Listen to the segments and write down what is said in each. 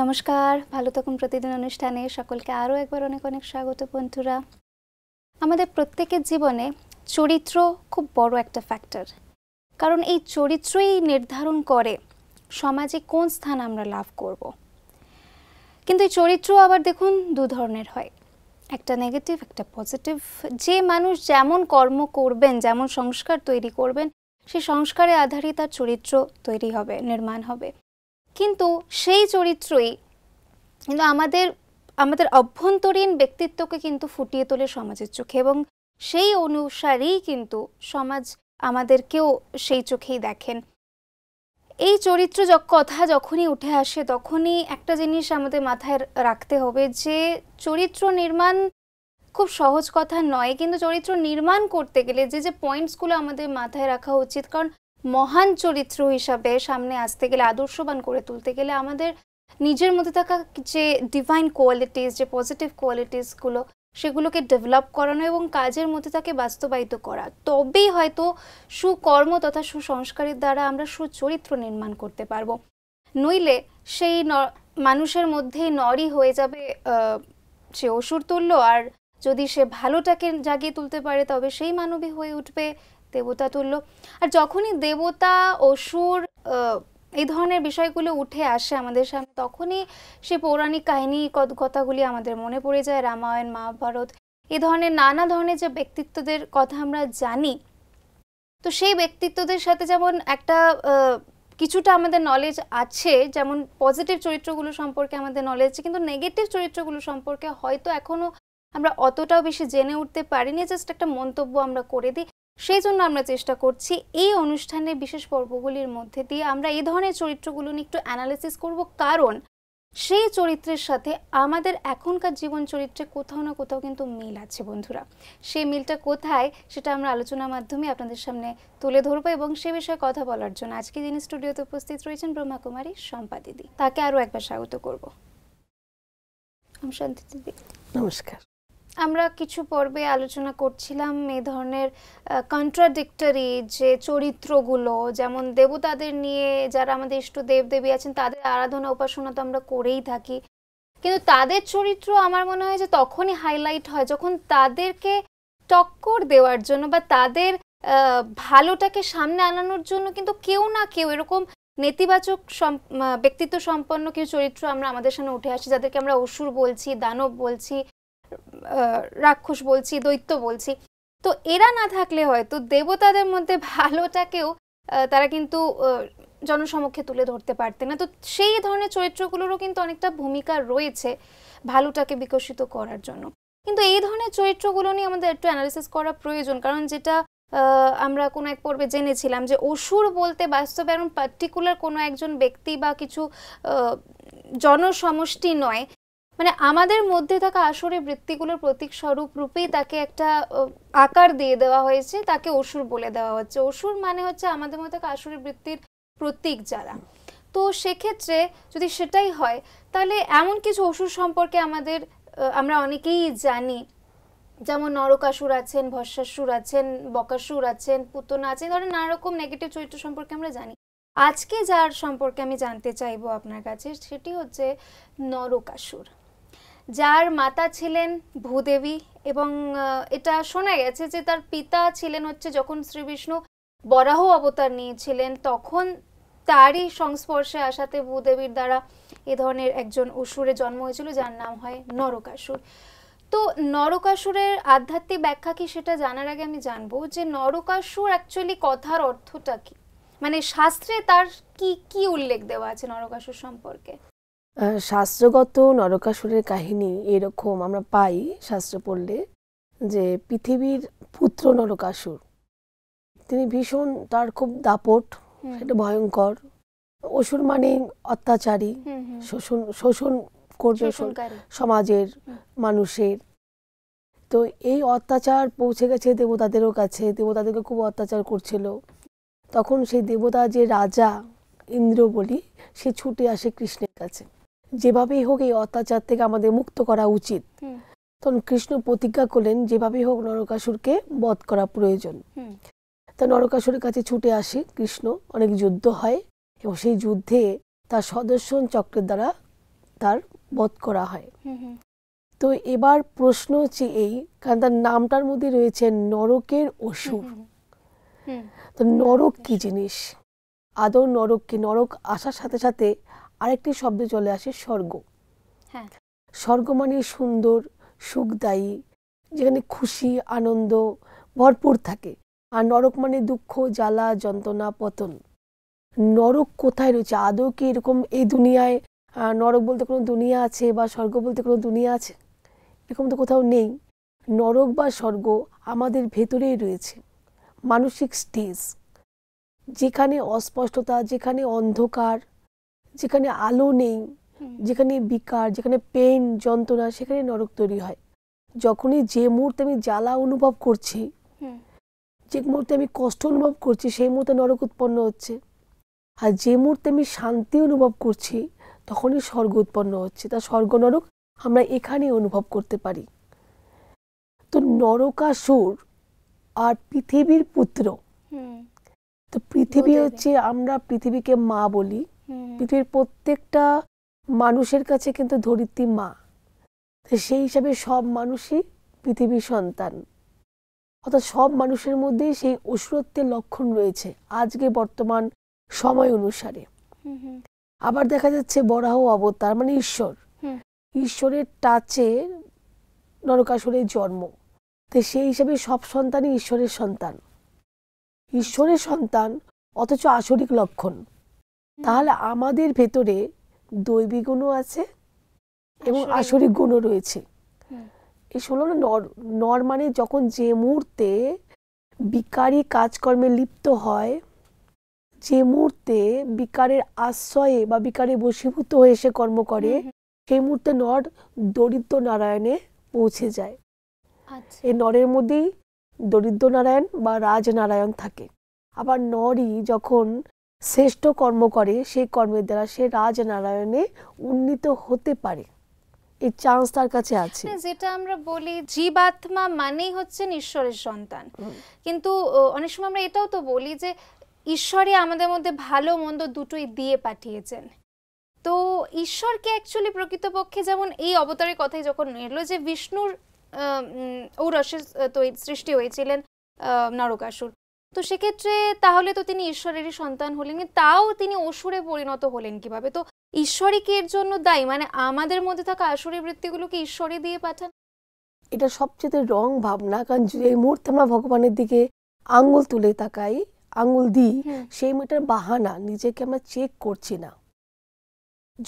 নমস্কার ভালো থাকুন প্রতিদিন অনুষ্ঠানে সকলকে আরও একবার অনেক অনেক স্বাগত বন্ধুরা আমাদের প্রত্যেকের জীবনে চরিত্র খুব বড় একটা ফ্যাক্টর কারণ এই চরিত্রই নির্ধারণ করে সমাজে কোন স্থান আমরা লাভ করব। কিন্তু এই চরিত্র আবার দেখুন দু ধরনের হয় একটা নেগেটিভ একটা পজিটিভ যে মানুষ যেমন কর্ম করবেন যেমন সংস্কার তৈরি করবেন সেই সংস্কারে আধারিত তার চরিত্র তৈরি হবে নির্মাণ হবে কিন্তু সেই চরিত্রই কিন্তু আমাদের আমাদের অভ্যন্তরীণ ব্যক্তিত্বকে কিন্তু ফুটিয়ে তোলে সমাজের চোখে এবং সেই অনুসারেই কিন্তু সমাজ আমাদেরকেও সেই চোখেই দেখেন এই চরিত্র কথা যখনই উঠে আসে তখনই একটা জিনিস আমাদের মাথায় রাখতে হবে যে চরিত্র নির্মাণ খুব সহজ কথা নয় কিন্তু চরিত্র নির্মাণ করতে গেলে যে যে পয়েন্টসগুলো আমাদের মাথায় রাখা উচিত কারণ মহান চরিত্র হিসাবে সামনে আসতে গেলে আদর্শবান করে তুলতে গেলে আমাদের নিজের মধ্যে থাকা যে ডিভাইন কোয়ালিটিস যে পজিটিভ কোয়ালিটিসগুলো সেগুলোকে ডেভেলপ করানো এবং কাজের মধ্যে তাকে বাস্তবায়িত করা তবেই হয়তো সুকর্ম তথা সুসংস্কারের দ্বারা আমরা সুচরিত্র নির্মাণ করতে পারবো নইলে সেই মানুষের মধ্যে নরই হয়ে যাবে সে অসুর তুললো আর যদি সে ভালোটাকে জাগিয়ে তুলতে পারে তবে সেই মানবী হয়ে উঠবে দেবতা তুল্য আর যখনই দেবতা অসুর এই ধরনের বিষয়গুলো উঠে আসে আমাদের সামনে তখনই সে পৌরাণিক কাহিনী কথাগুলি আমাদের মনে পড়ে যায় রামায়ণ মহাভারত এ ধরনের নানা ধরনের যে ব্যক্তিত্বদের কথা আমরা জানি তো সেই ব্যক্তিত্বদের সাথে যেমন একটা কিছুটা আমাদের নলেজ আছে যেমন পজিটিভ চরিত্রগুলো সম্পর্কে আমাদের নলেজ আছে কিন্তু নেগেটিভ চরিত্রগুলো সম্পর্কে হয়তো এখনও আমরা অতটাও বেশি জেনে উঠতে পারিনি জাস্ট একটা মন্তব্য আমরা করে দিই সেই জন্য আমরা চেষ্টা করছি এই অনুষ্ঠানের বিশেষ পর্বগুলির মধ্যে দিয়ে আমরা এই ধরনের চরিত্রগুলো নিয়ে একটু অ্যানালিসিস করব কারণ সেই চরিত্রের সাথে আমাদের এখনকার জীবন চরিত্রে কোথাও না কোথাও কিন্তু মিল আছে বন্ধুরা সেই মিলটা কোথায় সেটা আমরা আলোচনার মাধ্যমে আপনাদের সামনে তুলে ধরবো এবং সে বিষয়ে কথা বলার জন্য আজকে যিনি স্টুডিওতে উপস্থিত রয়েছেন ব্রহ্মাকুমারী শম্পা দিদি তাকে আরও একবার স্বাগত করবো দিদি নমস্কার আমরা কিছু পর্বে আলোচনা করছিলাম এ ধরনের কন্ট্রাডিক্টরি যে চরিত্রগুলো যেমন দেবতাদের নিয়ে যারা আমাদের ইষ্ট দেবদেবী আছেন তাদের আরাধনা উপাসনা তো আমরা করেই থাকি কিন্তু তাদের চরিত্র আমার মনে হয় যে তখনই হাইলাইট হয় যখন তাদেরকে টক্কর দেওয়ার জন্য বা তাদের ভালোটাকে সামনে আনানোর জন্য কিন্তু কেউ না কেউ এরকম নেতিবাচক ব্যক্তিত্ব সম্পন্ন কিছু চরিত্র আমরা আমাদের সামনে উঠে আসি যাদেরকে আমরা অসুর বলছি দানব বলছি রাক্ষস বলছি দৈত্য বলছি তো এরা না থাকলে হয়তো দেবতাদের মধ্যে ভালোটাকেও তারা কিন্তু জনসমক্ষে তুলে ধরতে পারতেন না তো সেই ধরনের চরিত্রগুলোরও কিন্তু অনেকটা ভূমিকা রয়েছে ভালোটাকে বিকশিত করার জন্য কিন্তু এই ধরনের চরিত্রগুলো নিয়ে আমাদের একটু অ্যানালিসিস করা প্রয়োজন কারণ যেটা আমরা কোনো এক পর্বে জেনেছিলাম যে অসুর বলতে বাস্তবে এমন পার্টিকুলার কোনো একজন ব্যক্তি বা কিছু জনসমষ্টি নয় মানে আমাদের মধ্যে থাকা আসরে বৃত্তিগুলোর প্রতীক স্বরূপ রূপেই তাকে একটা আকার দিয়ে দেওয়া হয়েছে তাকে অসুর বলে দেওয়া হচ্ছে অসুর মানে হচ্ছে আমাদের মধ্যে থাকা আসরে বৃত্তির প্রতীক যারা তো সেক্ষেত্রে যদি সেটাই হয় তাহলে এমন কিছু অসুর সম্পর্কে আমাদের আমরা অনেকেই জানি যেমন নরকাসুর আছেন ভস্মাসুর আছেন বকাসুর আছেন পুতনা আছেন ধরেন নানা রকম নেগেটিভ চরিত্র সম্পর্কে আমরা জানি আজকে যার সম্পর্কে আমি জানতে চাইবো আপনার কাছে সেটি হচ্ছে নরকাসুর যার মাতা ছিলেন ভূদেবী এবং এটা শোনা গেছে যে তার পিতা ছিলেন হচ্ছে যখন শ্রীবিষ্ণু বরাহ অবতার নিয়েছিলেন তখন তারই সংস্পর্শে আসাতে ভূদেবীর দ্বারা এ ধরনের একজন অসুরে জন্ম হয়েছিল যার নাম হয় নরকাসুর তো নরকাসুরের আধ্যাত্মিক ব্যাখ্যা কি সেটা জানার আগে আমি জানবো যে নরকাসুর অ্যাকচুয়ালি কথার অর্থটা কি মানে শাস্ত্রে তার কি কি উল্লেখ দেওয়া আছে নরকাসুর সম্পর্কে শাস্ত্রগত নরকাসুরের কাহিনী এরকম আমরা পাই শাস্ত্র পড়লে যে পৃথিবীর পুত্র নরকাসুর তিনি ভীষণ তার খুব দাপট সেটা ভয়ঙ্কর অসুর মানে অত্যাচারী শোষণ শোষণ করবে সমাজের মানুষের তো এই অত্যাচার পৌঁছে গেছে দেবতাদেরও কাছে দেবতাদেরকে খুব অত্যাচার করছিল তখন সেই দেবতা যে রাজা ইন্দ্র বলি সে ছুটে আসে কৃষ্ণের কাছে যেভাবেই হোক এই অত্যাচার থেকে আমাদের মুক্ত করা উচিত তখন কৃষ্ণ প্রতিজ্ঞা করলেন যেভাবেই হোক নরকাসুরকে বধ করা প্রয়োজন তা নরকাসুরের কাছে ছুটে আসে কৃষ্ণ অনেক যুদ্ধ হয় এবং সেই যুদ্ধে তার সদর্শন চক্রের দ্বারা তার বধ করা হয় তো এবার প্রশ্ন হচ্ছে এই কারণ তার নামটার মধ্যে রয়েছে নরকের অসুর তো নরক কি জিনিস আদৌ নরক কি নরক আসার সাথে সাথে আরেকটি শব্দে চলে আসে স্বর্গ হ্যাঁ স্বর্গ মানে সুন্দর সুখদায়ী যেখানে খুশি আনন্দ ভরপুর থাকে আর নরক মানে দুঃখ জ্বালা যন্ত্রণা পতন নরক কোথায় রয়েছে আদৌ কি এরকম এই দুনিয়ায় নরক বলতে কোনো দুনিয়া আছে বা স্বর্গ বলতে কোনো দুনিয়া আছে এরকম তো কোথাও নেই নরক বা স্বর্গ আমাদের ভেতরেই রয়েছে মানসিক স্টেজ যেখানে অস্পষ্টতা যেখানে অন্ধকার যেখানে আলো নেই যেখানে বিকার যেখানে পেন যন্ত্রণা সেখানে নরক তৈরি হয় যখনই যে মুহূর্তে আমি জ্বালা অনুভব করছি যে মুহূর্তে আমি কষ্ট অনুভব করছি সেই মুহূর্তে নরক উৎপন্ন হচ্ছে আর যে মুহূর্তে আমি শান্তি অনুভব করছি তখনই স্বর্গ উৎপন্ন হচ্ছে তা স্বর্গ নরক আমরা এখানেই অনুভব করতে পারি তো নরকাসুর আর পৃথিবীর পুত্র তো পৃথিবী হচ্ছে আমরা পৃথিবীকে মা বলি পৃথিবীর প্রত্যেকটা মানুষের কাছে কিন্তু ধরিত্রী মা সেই হিসাবে সব মানুষই পৃথিবীর সন্তান অর্থাৎ সব মানুষের মধ্যেই সেই অসুরত্বের লক্ষণ রয়েছে আজকে বর্তমান সময় অনুসারে আবার দেখা যাচ্ছে বরাহ অবতার মানে ঈশ্বর ঈশ্বরের টাচে নরকাসুরের জন্ম তো সেই হিসাবে সব সন্তানই ঈশ্বরের সন্তান ঈশ্বরের সন্তান অথচ আসরিক লক্ষণ তাহলে আমাদের ভেতরে দৈবী গুণও আছে এবং আসরিক গুণও রয়েছে এই ষোলো নর নর মানে যখন যে মুহূর্তে বিকারী কাজকর্মে লিপ্ত হয় যে মুহূর্তে বিকারের আশ্রয়ে বা বিকারে বশীভূত হয়ে সে কর্ম করে সেই মুহূর্তে নর দরিদ্র নারায়ণে পৌঁছে যায় আচ্ছা। এই নরের মধ্যেই দরিদ্র নারায়ণ বা রাজনারায়ণ থাকে আবার নরই যখন শ্রেষ্ঠ কর্ম করে সেই কর্মের দ্বারা সে রাজনারায়ণে উন্নীত হতে পারে এই চান্স তার কাছে আছে হ্যাঁ, যেটা আমরা বলি জীবাত্মা মানেই হচ্ছেন ঈশ্বরের সন্তান কিন্তু অনেক সময় আমরা এটাও তো বলি যে ঈশ্বরই আমাদের মধ্যে ভালো মন্দ দুটোই দিয়ে পাঠিয়েছেন তো ঈশ্বরকে অ্যাকচুয়ালি প্রকৃতপক্ষে যেমন এই অবতারের কথাই যখন এলো যে বিষ্ণুর ঔরসে সৃষ্টি হয়েছিলেন নরকাসুর তো সেক্ষেত্রে তাহলে তো তিনি ঈশ্বরেরই সন্তান হলেন তাও তিনি অসুরে পরিণত হলেন কিভাবে তো ঈশ্বরই কি এর জন্য দায়ী মানে আমাদের মধ্যে থাকা আসুরি বৃত্তিগুলোকে ঈশ্বরই দিয়ে পাঠান এটা সবচেয়ে রং ভাবনা কারণ যদি এই মুহূর্তে আমরা ভগবানের দিকে আঙ্গুল তুলে তাকাই আঙ্গুল দিই সেই মেয়েটার বাহানা নিজেকে আমরা চেক করছি না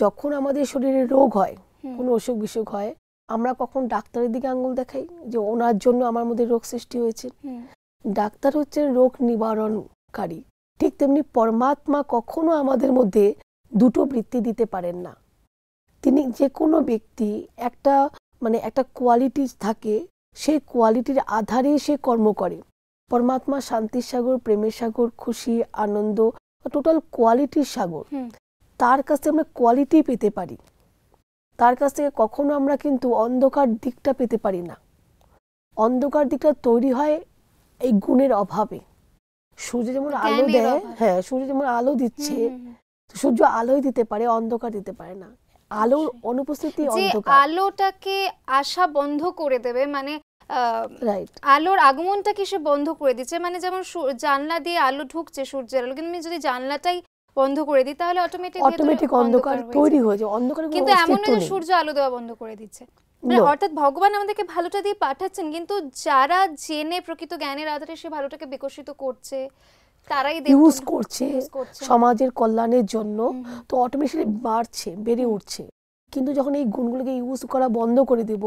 যখন আমাদের শরীরে রোগ হয় কোনো অসুখ বিসুখ হয় আমরা কখন ডাক্তারের দিকে আঙ্গুল দেখাই যে ওনার জন্য আমার মধ্যে রোগ সৃষ্টি হয়েছে ডাক্তার হচ্ছেন রোগ নিবারণকারী ঠিক তেমনি পরমাত্মা কখনো আমাদের মধ্যে দুটো বৃত্তি দিতে পারেন না তিনি যে কোনো ব্যক্তি একটা মানে একটা কোয়ালিটি থাকে সেই কোয়ালিটির আধারে সে কর্ম করে পরমাত্মা শান্তির সাগর প্রেমের সাগর খুশি আনন্দ টোটাল কোয়ালিটির সাগর তার কাছ থেকে আমরা কোয়ালিটি পেতে পারি তার কাছ থেকে কখনো আমরা কিন্তু অন্ধকার দিকটা পেতে পারি না অন্ধকার দিকটা তৈরি হয় এই গুণের অভাবে সূর্য যেমন আলো দেয় হ্যাঁ সূর্য যেমন আলো দিচ্ছে সূর্য আলোই দিতে পারে অন্ধকার দিতে পারে না আলোর আচ্ছা। অনুপস্থিতি অন্ধকার আলোটাকে আশা বন্ধ করে দেবে মানে আলোর আগমনটা কি সে বন্ধ করে দিচ্ছে মানে যেমন জানলা দিয়ে আলো ঢুকছে সূর্যের আলো কিন্তু আমি যদি জানলাটাই বন্ধ করে দিই তাহলে অটোমেটিক অটোমেটিক অন্ধকার তৈরি হয়ে যায় অন্ধকার কিন্তু এমন সূর্য আলো দেওয়া বন্ধ করে দিচ্ছে মানে অর্থাৎ ভগবান আমাদেরকে ভালোটা দিয়ে পাঠাচ্ছেন কিন্তু যারা জেনে প্রকৃত জ্ঞানের আধারে সে ভালোটাকে বিকশিত করছে তারাই ইউজ করছে সমাজের কল্যাণের জন্য তো অটোমেটিকলি বাড়ছে বেড়ে উঠছে কিন্তু যখন এই গুণগুলোকে ইউজ করা বন্ধ করে দেব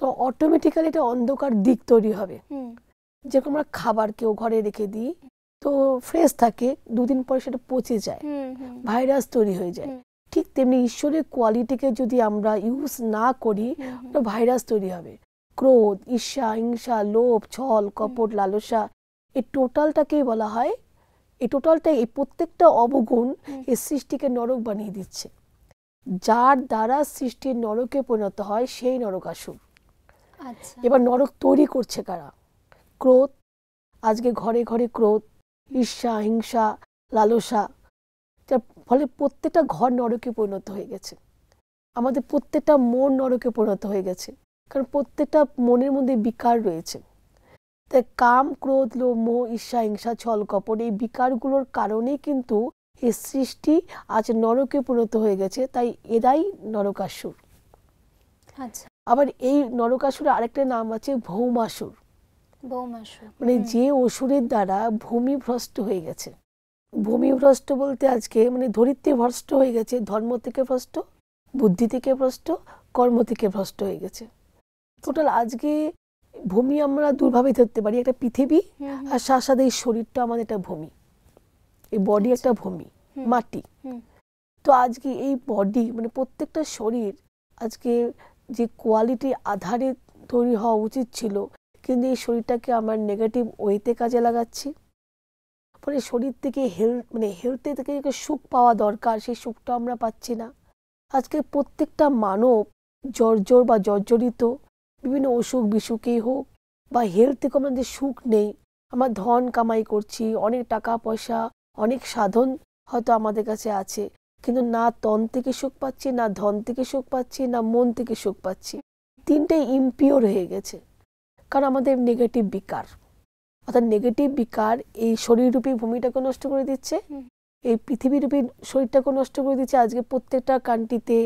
তো অটোমেটিক্যালি এটা অন্ধকার দিক তৈরি হবে যেরকম আমরা খাবার কেউ ঘরে রেখে দিই তো ফ্রেশ থাকে দুদিন পরে সেটা পচে যায় ভাইরাস তৈরি হয়ে যায় ঠিক তেমনি ঈশ্বরের কোয়ালিটিকে যদি আমরা ইউজ না করি ভাইরাস তৈরি হবে ক্রোধ ঈর্ষা হিংসা লোভ ছল কপট লালসা এই টোটালটাকেই বলা হয় এই টোটালটা এই প্রত্যেকটা অবগুণ এই সৃষ্টিকে নরক বানিয়ে দিচ্ছে যার দ্বারা সৃষ্টির নরকে পরিণত হয় সেই নরকাসুর আচ্ছা। এবার নরক তৈরি করছে কারা ক্রোধ আজকে ঘরে ঘরে ক্রোধ ঈর্ষা হিংসা লালসা ফলে প্রত্যেকটা ঘর নরকে পরিণত হয়ে গেছে আমাদের প্রত্যেকটা মন নরকে পরিণত হয়ে গেছে কারণ প্রত্যেকটা মনের মধ্যে বিকার রয়েছে তাই কাম ক্রোধ লো মোহ ঈর্ষা হিংসা ছল কপট এই বিকারগুলোর কারণে কিন্তু এই সৃষ্টি আজ নরকে পরিণত হয়ে গেছে তাই এরাই নরকাসুর আচ্ছা আবার এই নরকাসুরের আরেকটা নাম আছে ভৌমাসুর মানে যে অসুরের দ্বারা ভূমি ভ্রষ্ট হয়ে গেছে ভূমিভ্রষ্ট বলতে আজকে মানে ধরিত্রী ভ্রষ্ট হয়ে গেছে ধর্ম থেকে ভ্রষ্ট বুদ্ধি থেকে ভ্রষ্ট কর্ম থেকে ভ্রষ্ট হয়ে গেছে টোটাল আজকে ভূমি আমরা দুর্ভাবে ধরতে পারি একটা পৃথিবী আর সাথে সাথে এই শরীরটা আমাদের একটা ভূমি এই বডি একটা ভূমি মাটি তো আজকে এই বডি মানে প্রত্যেকটা শরীর আজকে যে কোয়ালিটি আধারে তৈরি হওয়া উচিত ছিল কিন্তু এই শরীরটাকে আমার নেগেটিভ ওয়েতে কাজে লাগাচ্ছি করে শরীর থেকে হেলথ মানে হেলথে থেকে যে সুখ পাওয়া দরকার সেই সুখটা আমরা পাচ্ছি না আজকে প্রত্যেকটা মানব জর্জর বা জর্জরিত বিভিন্ন অসুখ বিসুখেই হোক বা হেলথ থেকে আমরা যে সুখ নেই আমরা ধন কামাই করছি অনেক টাকা পয়সা অনেক সাধন হয়তো আমাদের কাছে আছে কিন্তু না তন থেকে সুখ পাচ্ছি না ধন থেকে সুখ পাচ্ছি না মন থেকে সুখ পাচ্ছি তিনটাই ইম্পিওর হয়ে গেছে কারণ আমাদের নেগেটিভ বিকার অর্থাৎ নেগেটিভ বিকার এই শরীররূপী ভূমিটাকে নষ্ট করে দিচ্ছে এই রূপী শরীরটাকে নষ্ট করে দিচ্ছে আজকে প্রত্যেকটা কান্ট্রিতে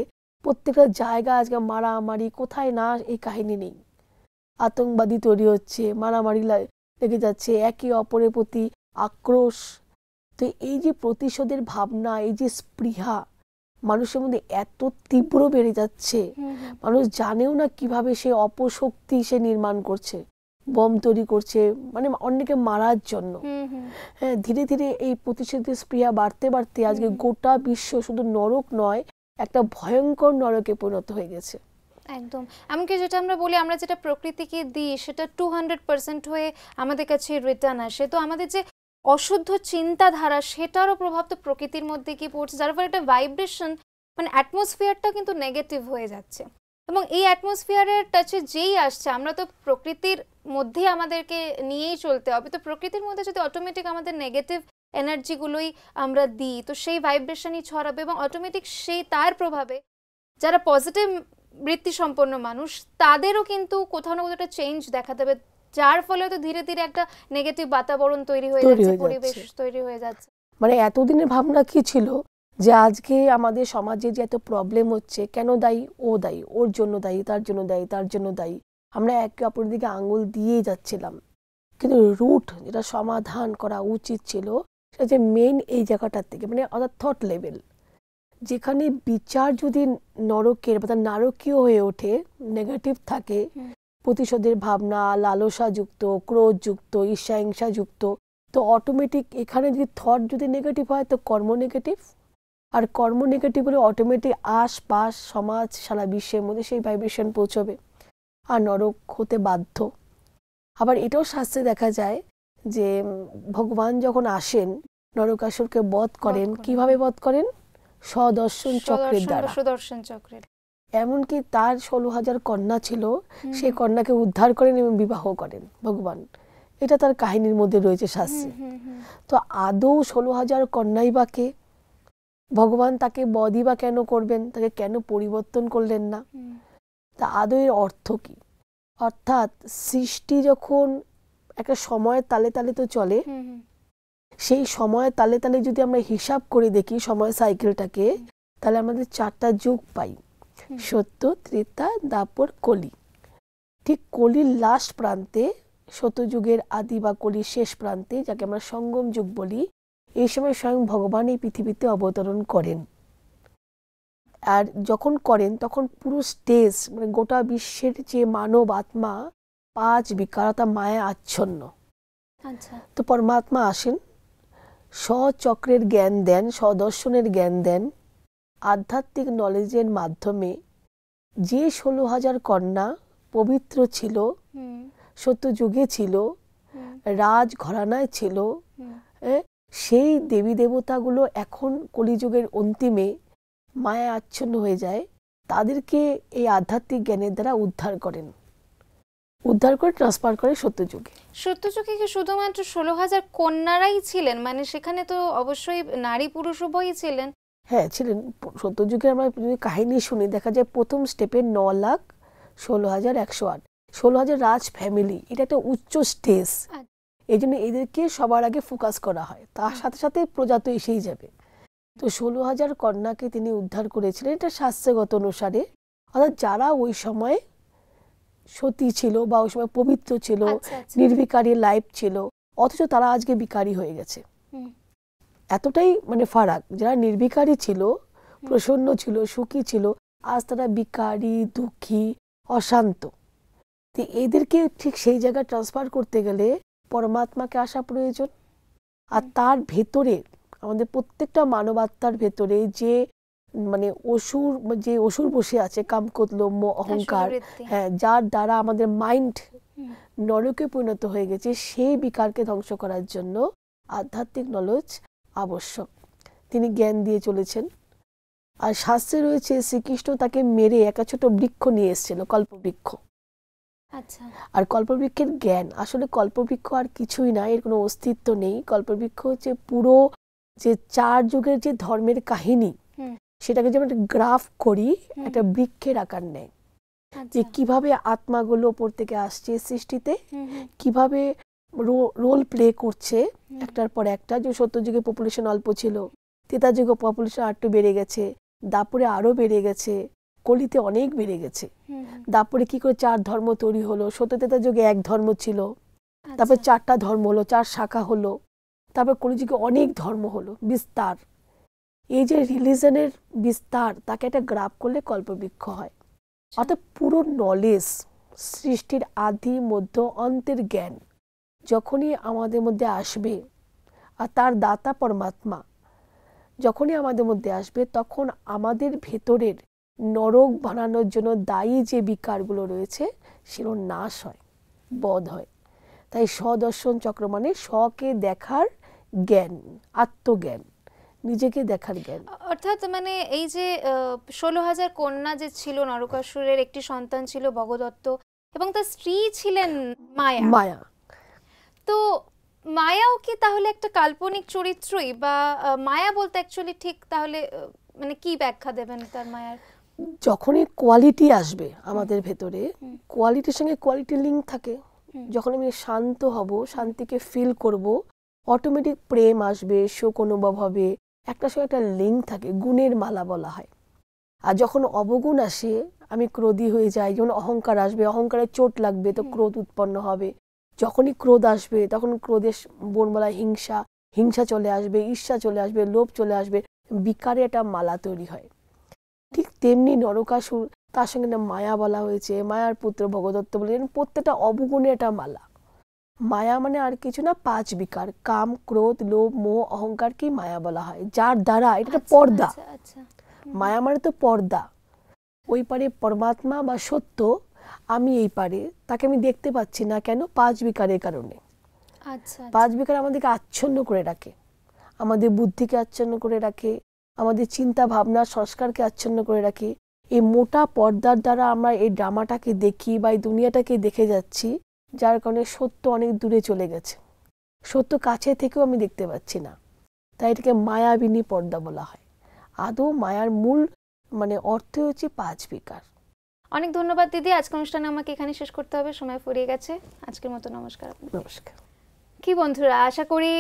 প্রত্যেকটা জায়গা আজকে মারামারি কোথায় না এই কাহিনী নেই আতঙ্কবাদী তৈরি হচ্ছে মারামারি লেগে যাচ্ছে একে অপরের প্রতি আক্রোশ তো এই যে প্রতিশোধের ভাবনা এই যে স্পৃহা মানুষের মধ্যে এত তীব্র বেড়ে যাচ্ছে মানুষ জানেও না কিভাবে সে অপশক্তি সে নির্মাণ করছে বম তৈরি করছে মানে অনেকে মারার জন্য হ্যাঁ ধীরে ধীরে এই প্রতিষেধের স্প্রিয়া বাড়তে বাড়তে আজকে গোটা বিশ্ব শুধু নরক নয় একটা ভয়ঙ্কর নরকে পরিণত হয়ে গেছে একদম এমনকি যেটা আমরা বলি আমরা যেটা প্রকৃতিকে দিই সেটা টু হান্ড্রেড পার্সেন্ট হয়ে আমাদের কাছে রিটার্ন আসে তো আমাদের যে অশুদ্ধ চিন্তাধারা সেটারও প্রভাব তো প্রকৃতির মধ্যে গিয়ে পড়ছে যার ফলে একটা ভাইব্রেশন মানে অ্যাটমসফিয়ারটা কিন্তু নেগেটিভ হয়ে যাচ্ছে এবং এই অ্যাটমসফিয়ারের টাচে যেই আসছে আমরা তো প্রকৃতির মধ্যেই আমাদেরকে নিয়েই চলতে হবে তো প্রকৃতির মধ্যে যদি অটোমেটিক আমাদের নেগেটিভ এনার্জিগুলোই আমরা দিই তো সেই ভাইব্রেশনই ছড়াবে এবং অটোমেটিক সেই তার প্রভাবে যারা পজিটিভ বৃত্তি সম্পন্ন মানুষ তাদেরও কিন্তু কোথাও না কোথাও একটা চেঞ্জ দেখা দেবে যার ফলে তো ধীরে ধীরে একটা নেগেটিভ বাতাবরণ তৈরি হয়ে যাচ্ছে পরিবেশ তৈরি হয়ে যাচ্ছে মানে এতদিনের ভাবনা কি ছিল যে আজকে আমাদের সমাজে যে এত প্রবলেম হচ্ছে কেন দায়ী ও দায়ী ওর জন্য দায়ী তার জন্য দায়ী তার জন্য দায়ী আমরা একে অপরের দিকে আঙুল দিয়ে যাচ্ছিলাম কিন্তু রুট যেটা সমাধান করা উচিত ছিল সেটা যে মেন এই জায়গাটার থেকে মানে অর্থাৎ থট লেভেল যেখানে বিচার যদি নরকের বা নারকীয় হয়ে ওঠে নেগেটিভ থাকে প্রতিশোধের ভাবনা লালসাযুক্ত ক্রোধযুক্ত ঈর্ষা যুক্ত তো অটোমেটিক এখানে যদি থট যদি নেগেটিভ হয় তো কর্ম নেগেটিভ আর কর্ম নেগেটিভ হলে অটোমেটিক আশপাশ সমাজ সারা বিশ্বের মধ্যে সেই ভাইব্রেশন পৌঁছবে আর নরক হতে বাধ্য আবার এটাও শাস্ত্রে দেখা যায় যে ভগবান যখন আসেন নরকাসুরকে বধ করেন কিভাবে বধ করেন সদর্শন চক্রের দ্বারা সুদর্শন চক্রের এমনকি তার ষোলো হাজার কন্যা ছিল সেই কন্যাকে উদ্ধার করেন এবং বিবাহ করেন ভগবান এটা তার কাহিনীর মধ্যে রয়েছে শাস্ত্রে তো আদৌ ষোলো হাজার কন্যাই বা কে ভগবান তাকে বদি বা কেন করবেন তাকে কেন পরিবর্তন করলেন না তা আদৌ এর অর্থ কি অর্থাৎ সৃষ্টি যখন একটা সময়ের তালে তালে তো চলে সেই সময়ের তালে তালে যদি আমরা হিসাব করে দেখি সময় সাইকেলটাকে তাহলে আমাদের চারটা যুগ পাই সত্য ত্রেতা দাপর কলি ঠিক কলির লাস্ট প্রান্তে শতযুগের আদি বা কলির শেষ প্রান্তে যাকে আমরা সঙ্গম যুগ বলি এই সময় স্বয়ং ভগবান এই পৃথিবীতে অবতরণ করেন আর যখন করেন তখন পুরো স্টেজ মানে গোটা বিশ্বের যে মানব আত্মা পাঁচ বিকারতা মায়া আচ্ছন্ন আচ্ছা। তো পরমাত্মা আসেন স্বচক্রের জ্ঞান দেন স্বদর্শনের জ্ঞান দেন আধ্যাত্মিক নলেজের মাধ্যমে যে ষোলো হাজার কন্যা পবিত্র ছিল সত্যযুগে ছিল রাজ ঘরানায় ছিল সেই দেবী দেবতাগুলো এখন কলিযুগের অন্তিমে মায়া আচ্ছন্ন হয়ে যায় তাদেরকে এই আধ্যাত্মিক জ্ঞানের দ্বারা উদ্ধার করেন উদ্ধার করে ট্রান্সফার করে সত্যযুগে সত্যযুগে কি শুধুমাত্র ষোলো হাজার কন্যারাই ছিলেন মানে সেখানে তো অবশ্যই নারী পুরুষ উভয়ই ছিলেন হ্যাঁ ছিলেন সত্যযুগে আমরা কাহিনী শুনি দেখা যায় প্রথম স্টেপে ন লাখ ষোলো হাজার একশো আট ষোলো হাজার রাজ ফ্যামিলি এটা একটা উচ্চ স্টেজ এই জন্য এদেরকে সবার আগে ফোকাস করা হয় তার সাথে সাথে প্রজা তো এসেই যাবে তো ষোলো হাজার কন্যাকে তিনি উদ্ধার করেছিলেন এটা শাস্ত্রগত অনুসারে অর্থাৎ যারা ওই সময় সতী ছিল বা ওই সময় পবিত্র ছিল আচ্ছা, আচ্ছা, আচ্ছা। নির্বিকারী লাইফ ছিল অথচ তারা আজকে বিকারী হয়ে গেছে এতটাই মানে ফারাক যারা নির্বিকারী ছিল প্রসন্ন ছিল সুখী ছিল আজ তারা বিকারী দুঃখী অশান্ত তো এদেরকে ঠিক সেই জায়গায় ট্রান্সফার করতে গেলে পরমাত্মাকে আসা প্রয়োজন আর তার ভেতরে আমাদের প্রত্যেকটা মানবাত্মার ভেতরে যে মানে অসুর যে অসুর বসে আছে কামকদলম্য অহংকার হ্যাঁ যার দ্বারা আমাদের মাইন্ড নরকে পরিণত হয়ে গেছে সেই বিকারকে ধ্বংস করার জন্য আধ্যাত্মিক নলেজ আবশ্যক তিনি জ্ঞান দিয়ে চলেছেন আর শাস্ত্রে রয়েছে শ্রীকৃষ্ণ তাকে মেরে একা ছোট বৃক্ষ নিয়ে এসেছিল কল্পবৃক্ষ আচ্ছা। আর কল্পবৃক্ষের জ্ঞান আসলে কল্পবৃক্ষ আর কিছুই না এর কোনো অস্তিত্ব নেই কল্পবৃক্ষ হচ্ছে পুরো যে চার যুগের যে ধর্মের কাহিনী সেটাকে যেমন গ্রাফ করি একটা বৃক্ষের আকার নেয় যে আচ্ছা। কিভাবে আত্মাগুলো ওপর থেকে আসছে সৃষ্টিতে কিভাবে রোল প্লে করছে একটার পর একটা যে সত্য যুগে পপুলেশন অল্প ছিল তেতা যুগে পপুলেশন একটু বেড়ে গেছে দাপুরে আরও বেড়ে গেছে কলিতে অনেক বেড়ে গেছে তারপরে কি করে চার ধর্ম তৈরি হলো সত্যতা যুগে এক ধর্ম ছিল আচ্ছা। তারপর চারটা ধর্ম হলো চার শাখা হলো তারপর কলিযুগে অনেক ধর্ম হলো বিস্তার এই যে রিলিজনের বিস্তার তাকে একটা গ্রাফ করলে কল্পবৃক্ষ হয় আচ্ছা। অর্থাৎ পুরো নলেজ সৃষ্টির আদি মধ্য অন্তের জ্ঞান যখনই আমাদের মধ্যে আসবে আর তার দাতা পরমাত্মা যখনই আমাদের মধ্যে আসবে তখন আমাদের ভেতরের নরক বানানোর জন্য দায়ী যে বিকারগুলো রয়েছে সেগুলো নাশ হয় বধ হয় তাই স্বদর্শন চক্র মানে স্বকে দেখার জ্ঞান আত্মজ্ঞান নিজেকে দেখার জ্ঞান অর্থাৎ মানে এই যে ষোলো হাজার কন্যা যে ছিল নরকাসুরের একটি সন্তান ছিল ভগদত্ত এবং তার স্ত্রী ছিলেন মায়া মায়া তো মায়াও কি তাহলে একটা কাল্পনিক চরিত্রই বা মায়া বলতে অ্যাকচুয়ালি ঠিক তাহলে মানে কি ব্যাখ্যা দেবেন তার মায়ার যখনই কোয়ালিটি আসবে আমাদের ভেতরে কোয়ালিটির সঙ্গে কোয়ালিটি লিঙ্ক থাকে যখন আমি শান্ত হব শান্তিকে ফিল করব অটোমেটিক প্রেম আসবে শোক অনুভব হবে একটা সঙ্গে একটা লিঙ্ক থাকে গুণের মালা বলা হয় আর যখন অবগুণ আসে আমি ক্রোধী হয়ে যাই যখন অহংকার আসবে অহংকারে চোট লাগবে তো ক্রোধ উৎপন্ন হবে যখনই ক্রোধ আসবে তখন ক্রোধের বনমালা হিংসা হিংসা চলে আসবে ঈর্ষা চলে আসবে লোভ চলে আসবে বিকারে একটা মালা তৈরি হয় তেমনি নরকাসুর তার সঙ্গে না মায়া বলা হয়েছে মায়ার পুত্র ভগদত্ত বলে প্রত্যেকটা অবগুণে একটা মালা মায়া মানে আর কিছু না পাঁচ বিকার কাম ক্রোধ লোভ মোহ অহংকারকেই মায়া বলা হয় যার দ্বারা এটা আচ্ছা, পর্দা আচ্ছা, আচ্ছা। মায়া মানে তো পর্দা ওই পারে পরমাত্মা বা সত্য আমি এই পারে তাকে আমি দেখতে পাচ্ছি না কেন পাঁচ বিকারের কারণে পাঁচ বিকার আমাদেরকে আচ্ছন্ন করে রাখে আমাদের বুদ্ধিকে আচ্ছন্ন করে রাখে আমাদের চিন্তা ভাবনা সংস্কারকে আচ্ছন্ন করে রাখি এই মোটা পর্দার দ্বারা আমরা এই ড্রামাটাকে দেখি বা এই দুনিয়াটাকে দেখে যাচ্ছি যার কারণে সত্য অনেক দূরে চলে গেছে সত্য কাছে থেকেও আমি দেখতে পাচ্ছি না তাই এটাকে মায়াবিনী পর্দা বলা হয় আদৌ মায়ার মূল মানে অর্থ হচ্ছে পাঁচ বিকার অনেক ধন্যবাদ দিদি আজকে অনুষ্ঠানে আমাকে এখানে শেষ করতে হবে সময় ফুরিয়ে গেছে আজকের মতো নমস্কার নমস্কার কি বন্ধুরা আশা করি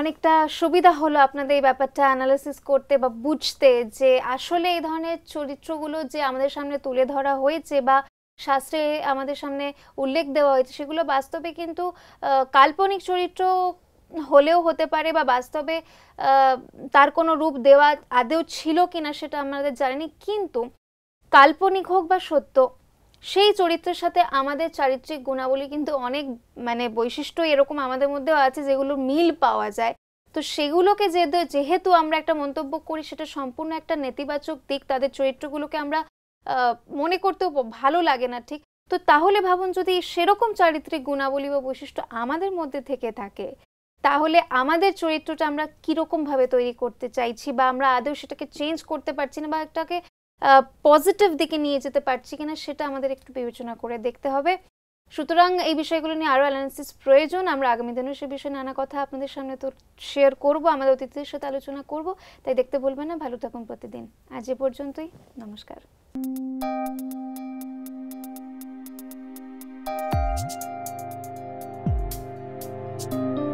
অনেকটা সুবিধা হলো আপনাদের এই ব্যাপারটা অ্যানালাইসিস করতে বা বুঝতে যে আসলে এই ধরনের চরিত্রগুলো যে আমাদের সামনে তুলে ধরা হয়েছে বা শাস্ত্রে আমাদের সামনে উল্লেখ দেওয়া হয়েছে সেগুলো বাস্তবে কিন্তু কাল্পনিক চরিত্র হলেও হতে পারে বা বাস্তবে তার কোনো রূপ দেওয়া আদেও ছিল কিনা সেটা আমাদের জানেনি কিন্তু কাল্পনিক হোক বা সত্য সেই চরিত্রের সাথে আমাদের চারিত্রিক গুণাবলী কিন্তু অনেক মানে বৈশিষ্ট্য এরকম আমাদের মধ্যেও আছে যেগুলো মিল পাওয়া যায় তো সেগুলোকে যেহেতু আমরা একটা মন্তব্য করি সেটা সম্পূর্ণ একটা নেতিবাচক দিক তাদের চরিত্রগুলোকে আমরা মনে করতেও ভালো লাগে না ঠিক তো তাহলে ভাবুন যদি সেরকম চারিত্রিক গুণাবলী বা বৈশিষ্ট্য আমাদের মধ্যে থেকে থাকে তাহলে আমাদের চরিত্রটা আমরা কীরকমভাবে তৈরি করতে চাইছি বা আমরা আদৌ সেটাকে চেঞ্জ করতে পারছি না বা একটাকে পজিটিভ দিকে নিয়ে যেতে পারছি কিনা সেটা আমাদের একটু বিবেচনা করে দেখতে হবে সুতরাং এই বিষয়গুলো নিয়ে আরও অ্যানালিসিস প্রয়োজন আমরা আগামী দিনেও সে বিষয়ে নানা কথা আপনাদের সামনে তো শেয়ার করব আমাদের অতিথিদের সাথে আলোচনা করব তাই দেখতে ভুলবেন না ভালো থাকুন প্রতিদিন আজ এ পর্যন্তই নমস্কার thank you